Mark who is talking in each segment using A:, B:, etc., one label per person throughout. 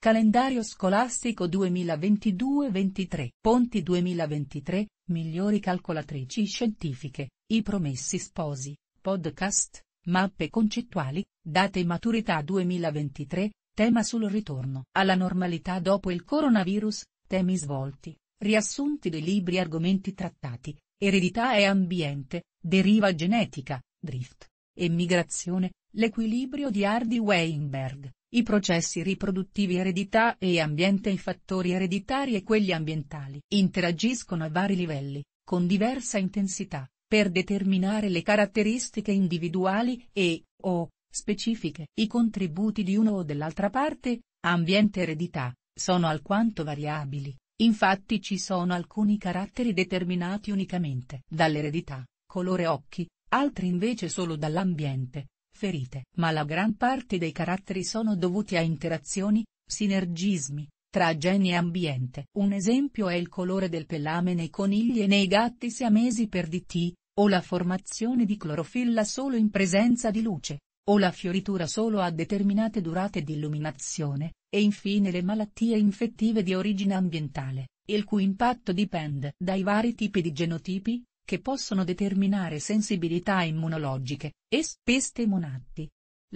A: Calendario scolastico 2022-23 Ponti 2023, migliori calcolatrici scientifiche, i promessi sposi, podcast, mappe concettuali, date maturità 2023, tema sul ritorno alla normalità dopo il coronavirus, temi svolti, riassunti dei libri argomenti trattati, eredità e ambiente, deriva genetica, drift e migrazione, l'equilibrio di Hardy Weinberg. I processi riproduttivi eredità e ambiente I fattori ereditari e quelli ambientali interagiscono a vari livelli, con diversa intensità, per determinare le caratteristiche individuali e, o, specifiche. I contributi di uno o dell'altra parte, ambiente eredità, sono alquanto variabili, infatti ci sono alcuni caratteri determinati unicamente dall'eredità, colore occhi, altri invece solo dall'ambiente, ferite. Ma la gran parte dei caratteri sono dovuti a interazioni, sinergismi, tra geni e ambiente. Un esempio è il colore del pelame nei conigli e nei gatti siamesi DT, o la formazione di clorofilla solo in presenza di luce, o la fioritura solo a determinate durate di illuminazione, e infine le malattie infettive di origine ambientale, il cui impatto dipende dai vari tipi di genotipi, che possono determinare sensibilità immunologiche, e peste monatti.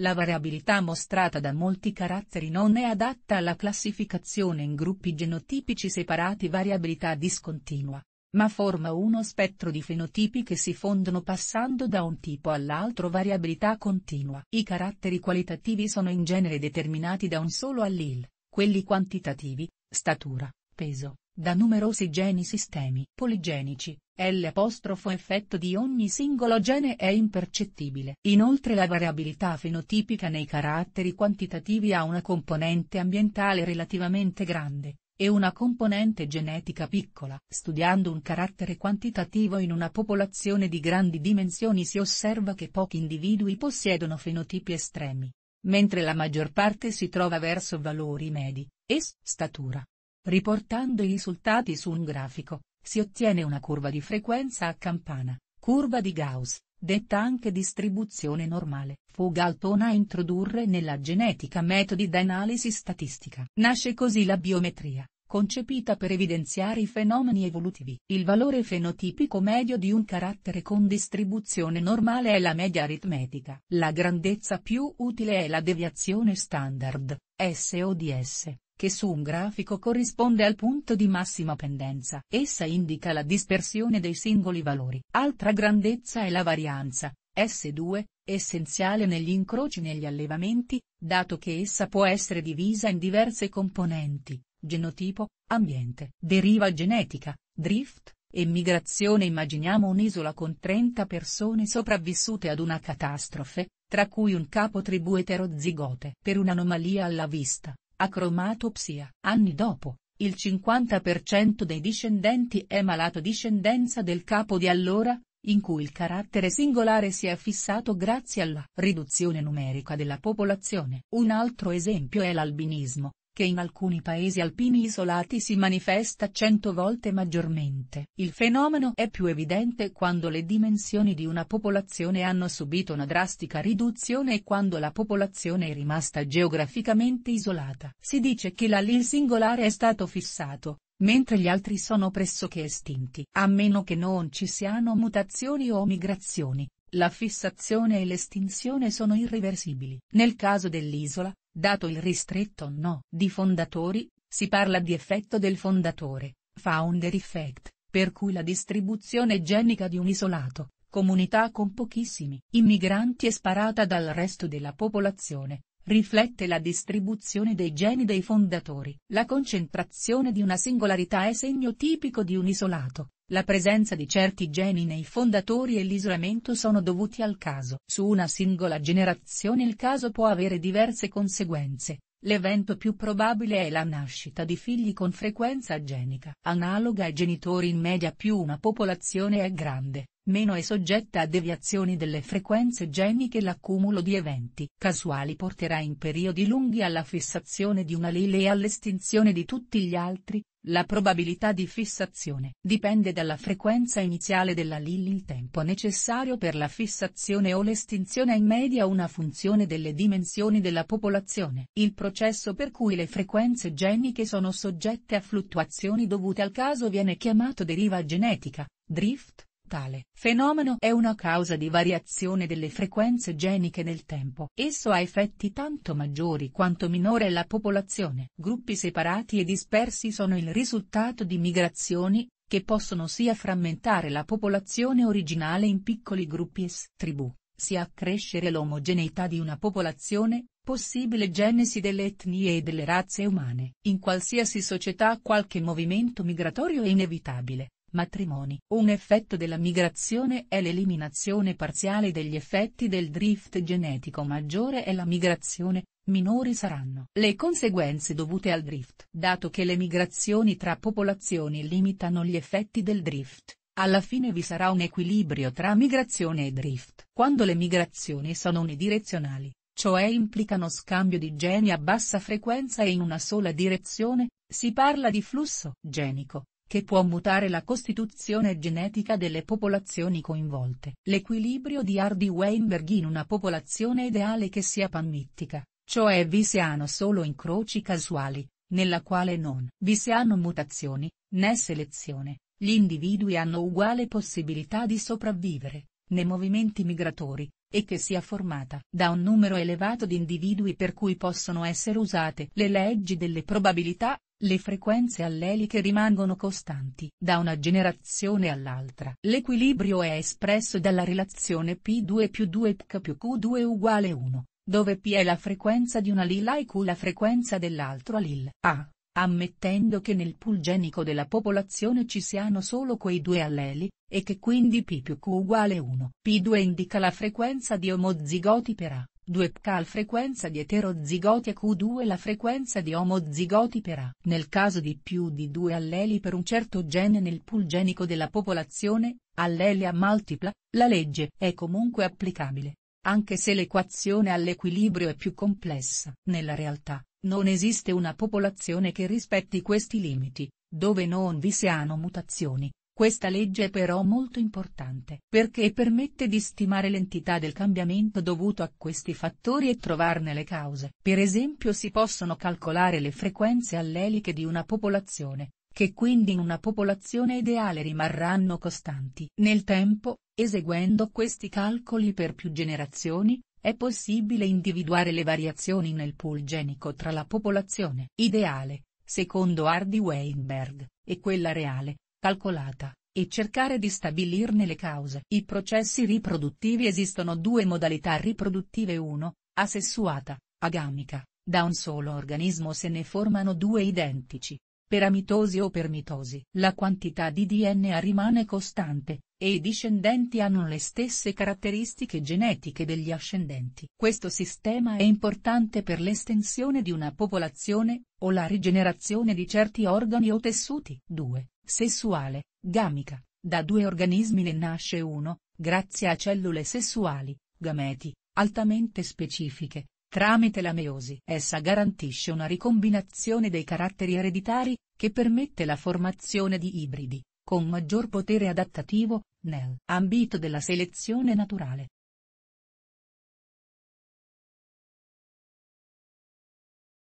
A: La variabilità mostrata da molti caratteri non è adatta alla classificazione in gruppi genotipici separati variabilità discontinua, ma forma uno spettro di fenotipi che si fondono passando da un tipo all'altro variabilità continua. I caratteri qualitativi sono in genere determinati da un solo allil, quelli quantitativi, statura, peso, da numerosi geni sistemi poligenici, l'effetto di ogni singolo gene è impercettibile. Inoltre la variabilità fenotipica nei caratteri quantitativi ha una componente ambientale relativamente grande, e una componente genetica piccola. Studiando un carattere quantitativo in una popolazione di grandi dimensioni si osserva che pochi individui possiedono fenotipi estremi, mentre la maggior parte si trova verso valori medi, es, statura, Riportando i risultati su un grafico, si ottiene una curva di frequenza a campana, curva di Gauss, detta anche distribuzione normale. Fu Galton a introdurre nella genetica metodi d'analisi statistica. Nasce così la biometria, concepita per evidenziare i fenomeni evolutivi. Il valore fenotipico medio di un carattere con distribuzione normale è la media aritmetica. La grandezza più utile è la deviazione standard, SODS che su un grafico corrisponde al punto di massima pendenza. Essa indica la dispersione dei singoli valori. Altra grandezza è la varianza, S2, essenziale negli incroci negli allevamenti, dato che essa può essere divisa in diverse componenti, genotipo, ambiente, deriva genetica, drift, e migrazione immaginiamo un'isola con 30 persone sopravvissute ad una catastrofe, tra cui un capo tribù eterozigote. Per un'anomalia alla vista, Acromatopsia. Anni dopo, il 50% dei discendenti è malato discendenza del capo di allora, in cui il carattere singolare si è fissato grazie alla riduzione numerica della popolazione. Un altro esempio è l'albinismo, che in alcuni paesi alpini isolati si manifesta cento volte maggiormente. Il fenomeno è più evidente quando le dimensioni di una popolazione hanno subito una drastica riduzione e quando la popolazione è rimasta geograficamente isolata. Si dice che l'allil singolare è stato fissato, mentre gli altri sono pressoché estinti. A meno che non ci siano mutazioni o migrazioni, la fissazione e l'estinzione sono irreversibili. Nel caso dell'isola, Dato il ristretto no di fondatori, si parla di effetto del fondatore, founder effect, per cui la distribuzione genica di un isolato, comunità con pochissimi immigranti è sparata dal resto della popolazione, riflette la distribuzione dei geni dei fondatori. La concentrazione di una singolarità è segno tipico di un isolato, la presenza di certi geni nei fondatori e l'isolamento sono dovuti al caso. Su una singola generazione il caso può avere diverse conseguenze, l'evento più probabile è la nascita di figli con frequenza genica. Analoga ai genitori in media più una popolazione è grande, meno è soggetta a deviazioni delle frequenze geniche l'accumulo di eventi casuali porterà in periodi lunghi alla fissazione di un allele e all'estinzione di tutti gli altri, la probabilità di fissazione dipende dalla frequenza iniziale della LIL il tempo necessario per la fissazione o l'estinzione è in media una funzione delle dimensioni della popolazione. Il processo per cui le frequenze geniche sono soggette a fluttuazioni dovute al caso viene chiamato deriva genetica, drift, Tale fenomeno è una causa di variazione delle frequenze geniche nel tempo. Esso ha effetti tanto maggiori quanto minore è la popolazione. Gruppi separati e dispersi sono il risultato di migrazioni, che possono sia frammentare la popolazione originale in piccoli gruppi e tribù, sia accrescere l'omogeneità di una popolazione, possibile genesi delle etnie e delle razze umane. In qualsiasi società qualche movimento migratorio è inevitabile, Matrimoni. Un effetto della migrazione è l'eliminazione parziale degli effetti del drift genetico maggiore e la migrazione, minori saranno le conseguenze dovute al drift. Dato che le migrazioni tra popolazioni limitano gli effetti del drift, alla fine vi sarà un equilibrio tra migrazione e drift. Quando le migrazioni sono unidirezionali, cioè implicano scambio di geni a bassa frequenza e in una sola direzione, si parla di flusso genico che può mutare la costituzione genetica delle popolazioni coinvolte. L'equilibrio di Hardy Weinberg in una popolazione ideale che sia panmittica, cioè vi siano solo incroci casuali, nella quale non vi siano mutazioni, né selezione, gli individui hanno uguale possibilità di sopravvivere, nei movimenti migratori, e che sia formata da un numero elevato di individui per cui possono essere usate le leggi delle probabilità, le frequenze alleliche rimangono costanti da una generazione all'altra. L'equilibrio è espresso dalla relazione P2 più 2K più Q2 uguale 1, dove P è la frequenza di una lilla e Q la frequenza dell'altro allil. A. Ammettendo che nel pool genico della popolazione ci siano solo quei due alleli, e che quindi P più Q uguale 1. P2 indica la frequenza di omozigoti per A 2K al frequenza di eterozigoti e Q2 la frequenza di omozigoti per A. Nel caso di più di due alleli per un certo gene nel pool genico della popolazione, allele a multipla, la legge è comunque applicabile, anche se l'equazione all'equilibrio è più complessa. Nella realtà, non esiste una popolazione che rispetti questi limiti, dove non vi siano mutazioni, questa legge è però molto importante perché permette di stimare l'entità del cambiamento dovuto a questi fattori e trovarne le cause. Per esempio si possono calcolare le frequenze alleliche di una popolazione, che quindi in una popolazione ideale rimarranno costanti. Nel tempo, eseguendo questi calcoli per più generazioni, è possibile individuare le variazioni nel pool genico tra la popolazione ideale, secondo Hardy Weinberg, e quella reale calcolata, e cercare di stabilirne le cause. I processi riproduttivi esistono due modalità riproduttive 1, asessuata, agamica, da un solo organismo se ne formano due identici, per amitosi o per mitosi. La quantità di DNA rimane costante, e i discendenti hanno le stesse caratteristiche genetiche degli ascendenti. Questo sistema è importante per l'estensione di una popolazione, o la rigenerazione di certi organi o tessuti. 2 sessuale, gamica, da due organismi ne nasce uno, grazie a cellule sessuali, gameti, altamente specifiche, tramite la meosi. Essa garantisce una ricombinazione dei caratteri ereditari, che permette la formazione di ibridi, con maggior potere adattativo, nel ambito della selezione naturale.